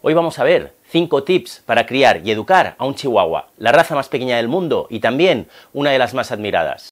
Hoy vamos a ver 5 tips para criar y educar a un chihuahua, la raza más pequeña del mundo y también una de las más admiradas.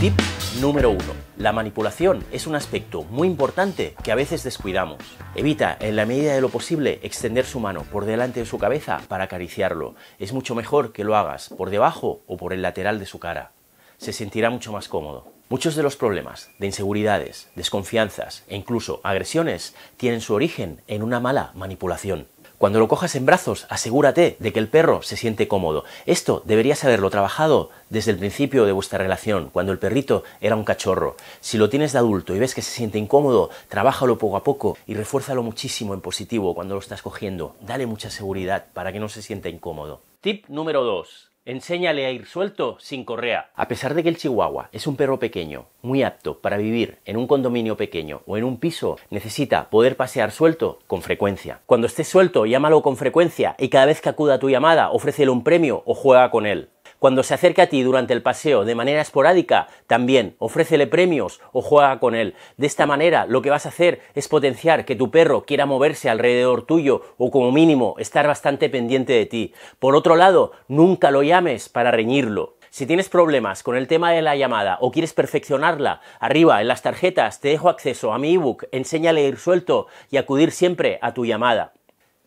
Tip número 1. La manipulación es un aspecto muy importante que a veces descuidamos. Evita, en la medida de lo posible, extender su mano por delante de su cabeza para acariciarlo. Es mucho mejor que lo hagas por debajo o por el lateral de su cara. Se sentirá mucho más cómodo. Muchos de los problemas de inseguridades, desconfianzas e incluso agresiones tienen su origen en una mala manipulación. Cuando lo cojas en brazos, asegúrate de que el perro se siente cómodo. Esto deberías haberlo trabajado desde el principio de vuestra relación, cuando el perrito era un cachorro. Si lo tienes de adulto y ves que se siente incómodo, trabájalo poco a poco y refuérzalo muchísimo en positivo cuando lo estás cogiendo. Dale mucha seguridad para que no se sienta incómodo. Tip número 2. Enséñale a ir suelto sin correa. A pesar de que el chihuahua es un perro pequeño, muy apto para vivir en un condominio pequeño o en un piso, necesita poder pasear suelto con frecuencia. Cuando estés suelto, llámalo con frecuencia y cada vez que acuda a tu llamada, ofrécele un premio o juega con él. Cuando se acerca a ti durante el paseo de manera esporádica, también ofrécele premios o juega con él. De esta manera lo que vas a hacer es potenciar que tu perro quiera moverse alrededor tuyo o como mínimo estar bastante pendiente de ti. Por otro lado, nunca lo llames para reñirlo. Si tienes problemas con el tema de la llamada o quieres perfeccionarla, arriba en las tarjetas te dejo acceso a mi ebook Enséñale a ir suelto y acudir siempre a tu llamada.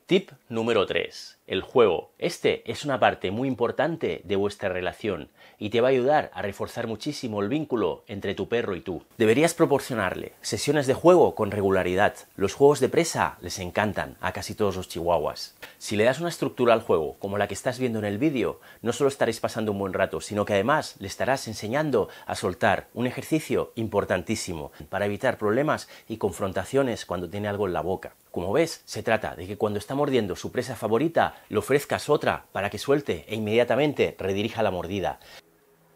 Tip Número 3. El juego. Este es una parte muy importante de vuestra relación y te va a ayudar a reforzar muchísimo el vínculo entre tu perro y tú. Deberías proporcionarle sesiones de juego con regularidad. Los juegos de presa les encantan a casi todos los chihuahuas. Si le das una estructura al juego como la que estás viendo en el vídeo, no solo estaréis pasando un buen rato, sino que además le estarás enseñando a soltar un ejercicio importantísimo para evitar problemas y confrontaciones cuando tiene algo en la boca. Como ves, se trata de que cuando está mordiendo su presa favorita, le ofrezcas otra para que suelte e inmediatamente redirija la mordida.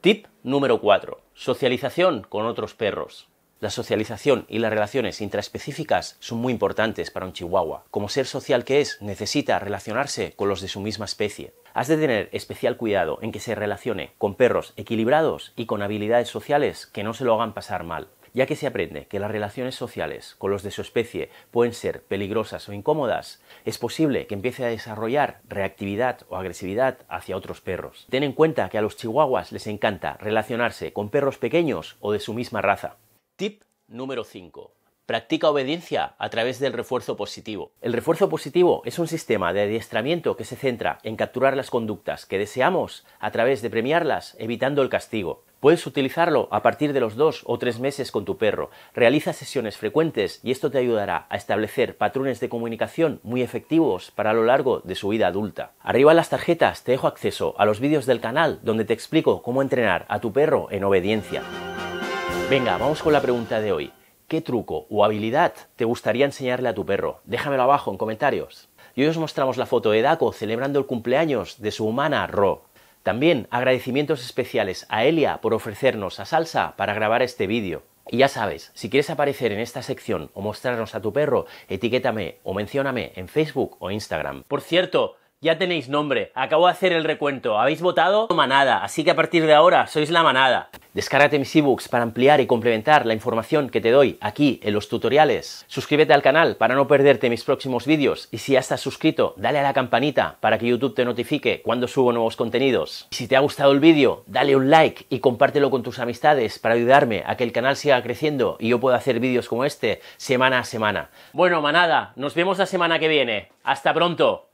Tip número 4. Socialización con otros perros. La socialización y las relaciones intraespecíficas son muy importantes para un chihuahua. Como ser social que es, necesita relacionarse con los de su misma especie. Has de tener especial cuidado en que se relacione con perros equilibrados y con habilidades sociales que no se lo hagan pasar mal ya que se aprende que las relaciones sociales con los de su especie pueden ser peligrosas o incómodas, es posible que empiece a desarrollar reactividad o agresividad hacia otros perros. Ten en cuenta que a los chihuahuas les encanta relacionarse con perros pequeños o de su misma raza. Tip número 5. Practica obediencia a través del refuerzo positivo. El refuerzo positivo es un sistema de adiestramiento que se centra en capturar las conductas que deseamos a través de premiarlas evitando el castigo. Puedes utilizarlo a partir de los dos o tres meses con tu perro. Realiza sesiones frecuentes y esto te ayudará a establecer patrones de comunicación muy efectivos para lo largo de su vida adulta. Arriba en las tarjetas te dejo acceso a los vídeos del canal donde te explico cómo entrenar a tu perro en obediencia. Venga, vamos con la pregunta de hoy. ¿Qué truco o habilidad te gustaría enseñarle a tu perro? Déjamelo abajo en comentarios. Y hoy os mostramos la foto de Daco celebrando el cumpleaños de su humana Ro. También agradecimientos especiales a Elia por ofrecernos a Salsa para grabar este vídeo. Y ya sabes, si quieres aparecer en esta sección o mostrarnos a tu perro, etiquétame o mencióname en Facebook o Instagram. Por cierto, ya tenéis nombre, acabo de hacer el recuento, habéis votado manada, así que a partir de ahora sois la manada. Descárgate mis ebooks para ampliar y complementar la información que te doy aquí en los tutoriales. Suscríbete al canal para no perderte mis próximos vídeos y si ya estás suscrito, dale a la campanita para que YouTube te notifique cuando subo nuevos contenidos. Y si te ha gustado el vídeo, dale un like y compártelo con tus amistades para ayudarme a que el canal siga creciendo y yo pueda hacer vídeos como este semana a semana. Bueno, manada, nos vemos la semana que viene. Hasta pronto.